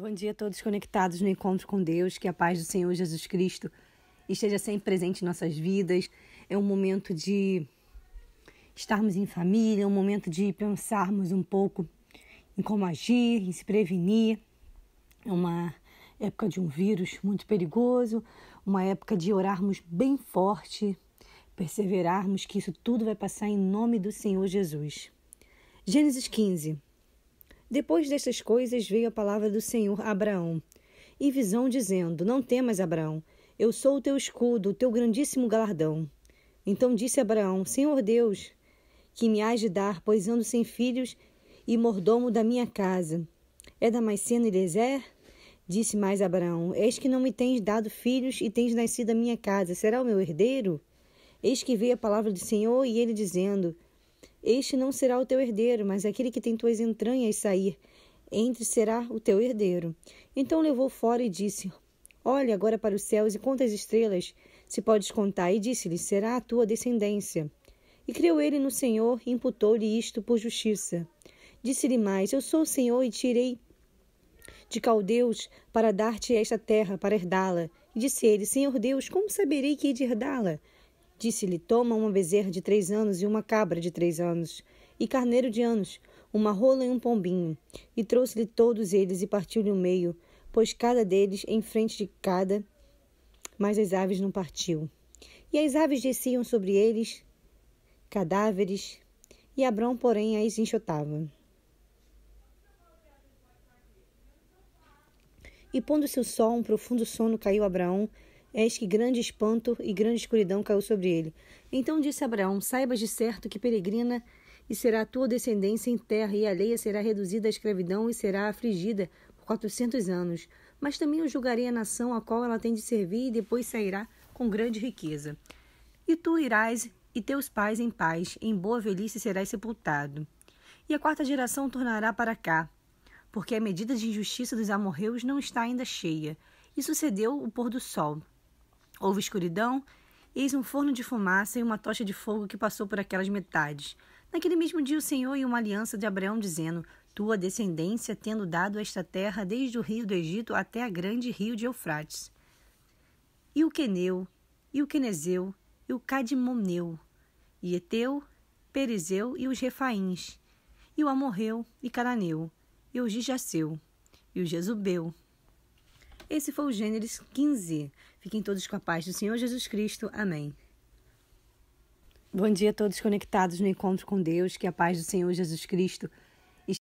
Bom dia a todos conectados no encontro com Deus, que a paz do Senhor Jesus Cristo esteja sempre presente em nossas vidas. É um momento de estarmos em família, é um momento de pensarmos um pouco em como agir, em se prevenir. É uma época de um vírus muito perigoso, uma época de orarmos bem forte, perseverarmos que isso tudo vai passar em nome do Senhor Jesus. Gênesis 15. Depois destas coisas veio a palavra do Senhor a Abraão, e visão, dizendo: Não temas, Abraão, eu sou o teu escudo, o teu grandíssimo galardão. Então disse Abraão: Senhor Deus, que me hás de dar, pois ando sem filhos e mordomo da minha casa. É da Maicena e Deser? Disse mais Abraão: Eis que não me tens dado filhos e tens nascido a minha casa. Será o meu herdeiro? Eis que veio a palavra do Senhor e ele dizendo: este não será o teu herdeiro, mas aquele que tem tuas entranhas sair. Entre será o teu herdeiro. Então levou fora e disse: Olha agora para os céus e conta as estrelas, se podes contar. E disse-lhe: Será a tua descendência. E creu ele no Senhor e imputou-lhe isto por justiça. Disse-lhe mais: Eu sou o Senhor e tirei de caldeus para dar-te esta terra, para herdá-la. E disse ele: Senhor Deus, como saberei que hei de herdá-la? Disse-lhe: Toma uma bezerra de três anos e uma cabra de três anos, e carneiro de anos, uma rola e um pombinho. E trouxe-lhe todos eles e partiu-lhe o meio, pois cada deles em frente de cada, mas as aves não partiu. E as aves desciam sobre eles, cadáveres, e Abrão, porém, as enxotava. E pondo-se o sol, um profundo sono caiu Abraão, Eis que grande espanto e grande escuridão caiu sobre ele. Então disse Abraão: Saibas de certo que peregrina e será a tua descendência em terra, e a alheia será reduzida à escravidão e será afligida por quatrocentos anos. Mas também eu julgarei a nação a qual ela tem de servir, e depois sairá com grande riqueza. E tu irás e teus pais em paz, em boa velhice serás sepultado. E a quarta geração tornará para cá, porque a medida de injustiça dos amorreus não está ainda cheia. E sucedeu o pôr do sol. Houve escuridão, eis um forno de fumaça e uma tocha de fogo que passou por aquelas metades. Naquele mesmo dia, o Senhor e uma aliança de Abraão, dizendo: Tua descendência, tendo dado esta terra desde o rio do Egito até a grande rio de Eufrates. E o Queneu, e o Quenezeu, e o Cadmoneu e Eteu, Perizeu e os Refaíns, e o Amorreu, e Cananeu, e o Gijaceu, e o Jezubeu, esse foi o Gênesis 15. Fiquem todos com a paz do Senhor Jesus Cristo. Amém. Bom dia a todos conectados no encontro com Deus. Que a paz do Senhor Jesus Cristo